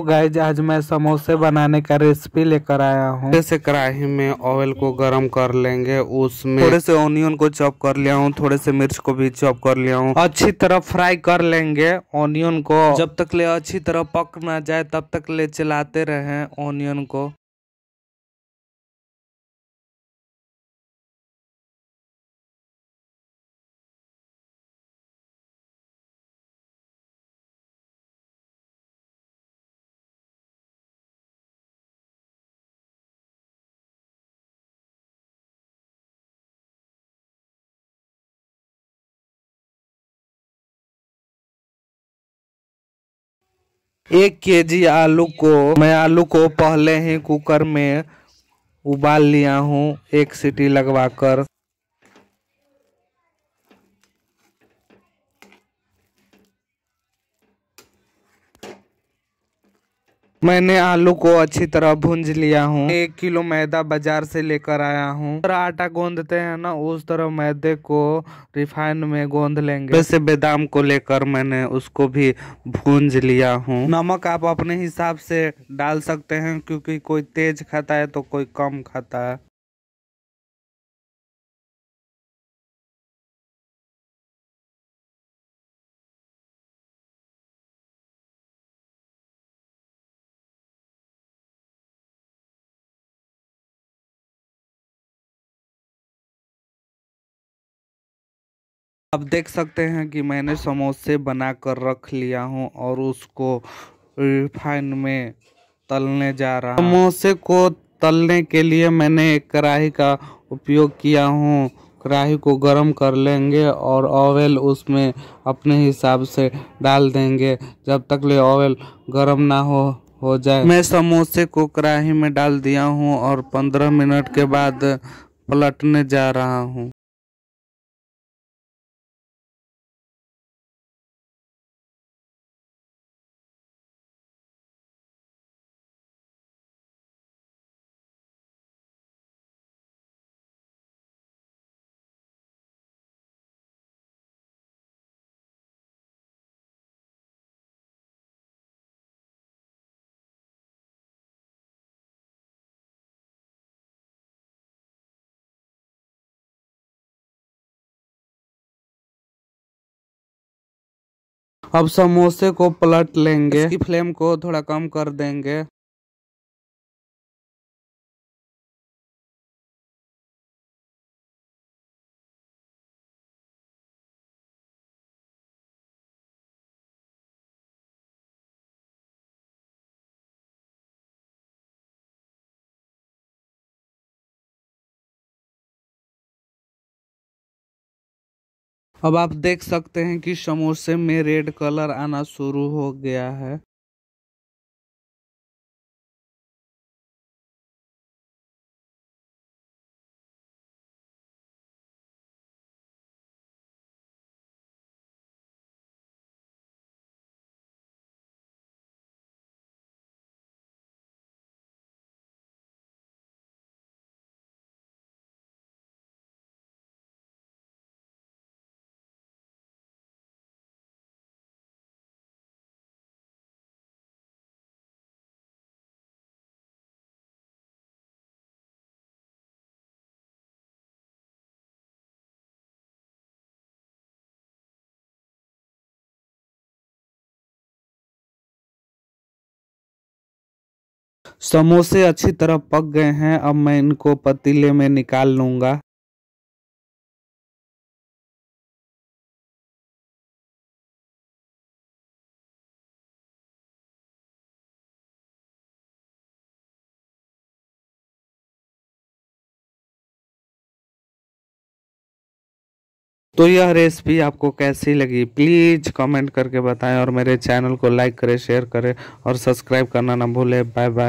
तो गैज आज मैं समोसे बनाने का रेसिपी लेकर आया हूँ जैसे कढ़ाई में ऑयल को गर्म कर लेंगे उसमें थोड़े से ऑनियन को चॉप कर लिया हूँ थोड़े से मिर्च को भी चॉप कर लिया हूँ अच्छी तरह फ्राई कर लेंगे ऑनियन को जब तक ले अच्छी तरह पक ना जाए तब तक ले चलाते रहे ऑनियन को एक केजी आलू को मैं आलू को पहले ही कुकर में उबाल लिया हूँ एक सीटी लगवा कर मैंने आलू को अच्छी तरह भूंज लिया हूँ एक किलो मैदा बाजार से लेकर आया हूँ तरह आटा गोंदते हैं ना उस तरह मैदे को रिफाइन में गोंद लेंगे वैसे बादाम को लेकर मैंने उसको भी भूंज लिया हूँ नमक आप अपने हिसाब से डाल सकते हैं क्योंकि कोई तेज खाता है तो कोई कम खाता है आप देख सकते हैं कि मैंने समोसे बना कर रख लिया हूं और उसको रिफाइन में तलने जा रहा हूं समोसे को तलने के लिए मैंने एक कढ़ाई का उपयोग किया हूं कढ़ाई को गर्म कर लेंगे और ओवल उसमें अपने हिसाब से डाल देंगे जब तक ले ओवल गर्म ना हो हो जाए मैं समोसे को कढ़ाई में डाल दिया हूं और पंद्रह मिनट के बाद पलटने जा रहा हूं अब समोसे को पलट लेंगे इसकी फ्लेम को थोड़ा कम कर देंगे अब आप देख सकते हैं कि समोसे में रेड कलर आना शुरू हो गया है। समोसे अच्छी तरह पक गए हैं अब मैं इनको पतीले में निकाल लूंगा तो यह रेसिपी आपको कैसी लगी प्लीज़ कमेंट करके बताएं और मेरे चैनल को लाइक करें शेयर करें और सब्सक्राइब करना ना भूलें बाय बाय